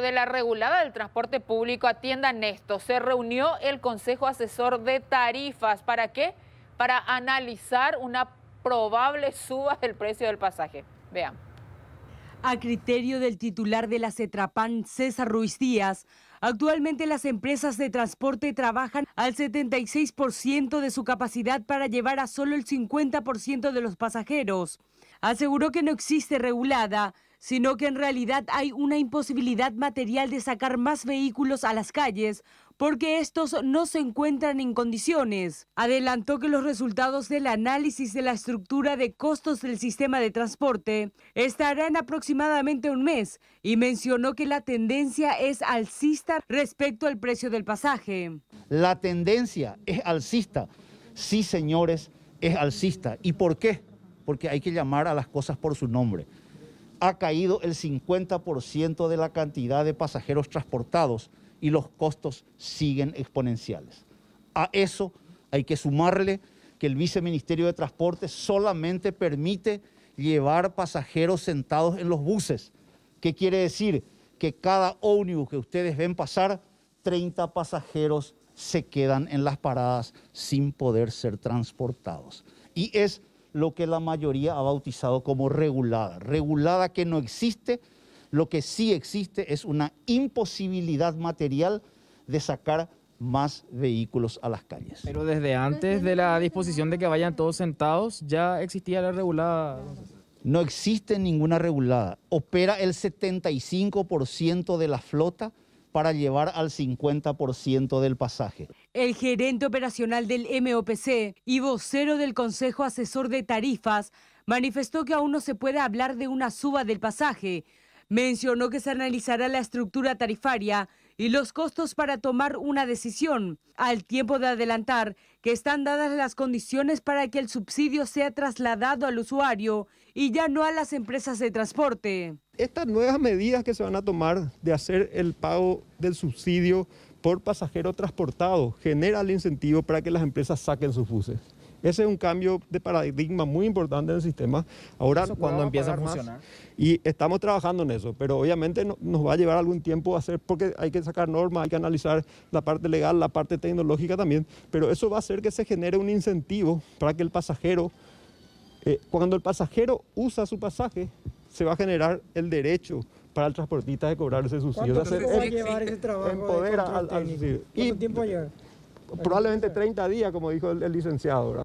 de la Regulada del Transporte Público, atiendan esto, se reunió el Consejo Asesor de Tarifas. ¿Para qué? Para analizar una probable suba del precio del pasaje. Vean. A criterio del titular de la CETRAPAN, César Ruiz Díaz, actualmente las empresas de transporte trabajan al 76% de su capacidad para llevar a solo el 50% de los pasajeros. Aseguró que no existe regulada sino que en realidad hay una imposibilidad material de sacar más vehículos a las calles porque estos no se encuentran en condiciones. Adelantó que los resultados del análisis de la estructura de costos del sistema de transporte estarán aproximadamente un mes y mencionó que la tendencia es alcista respecto al precio del pasaje. La tendencia es alcista. Sí, señores, es alcista. ¿Y por qué? Porque hay que llamar a las cosas por su nombre ha caído el 50% de la cantidad de pasajeros transportados y los costos siguen exponenciales. A eso hay que sumarle que el viceministerio de Transporte solamente permite llevar pasajeros sentados en los buses. ¿Qué quiere decir? Que cada ómnibus que ustedes ven pasar, 30 pasajeros se quedan en las paradas sin poder ser transportados. Y es lo que la mayoría ha bautizado como regulada. Regulada que no existe, lo que sí existe es una imposibilidad material de sacar más vehículos a las calles. Pero desde antes de la disposición de que vayan todos sentados, ya existía la regulada. No existe ninguna regulada. Opera el 75% de la flota para llevar al 50% del pasaje. El gerente operacional del MOPC y vocero del Consejo Asesor de Tarifas manifestó que aún no se puede hablar de una suba del pasaje Mencionó que se analizará la estructura tarifaria y los costos para tomar una decisión, al tiempo de adelantar que están dadas las condiciones para que el subsidio sea trasladado al usuario y ya no a las empresas de transporte. Estas nuevas medidas que se van a tomar de hacer el pago del subsidio por pasajero transportado genera el incentivo para que las empresas saquen sus buses. Ese es un cambio de paradigma muy importante en el sistema. Ahora, cuando empieza a funcionar. y estamos trabajando en eso, pero obviamente nos va a llevar algún tiempo hacer, porque hay que sacar normas, hay que analizar la parte legal, la parte tecnológica también, pero eso va a hacer que se genere un incentivo para que el pasajero, eh, cuando el pasajero usa su pasaje, se va a generar el derecho para el transportista de cobrarse ese subsidio. ¿Cuánto llevar ese trabajo? tiempo probablemente 30 días, como dijo el, licenciado.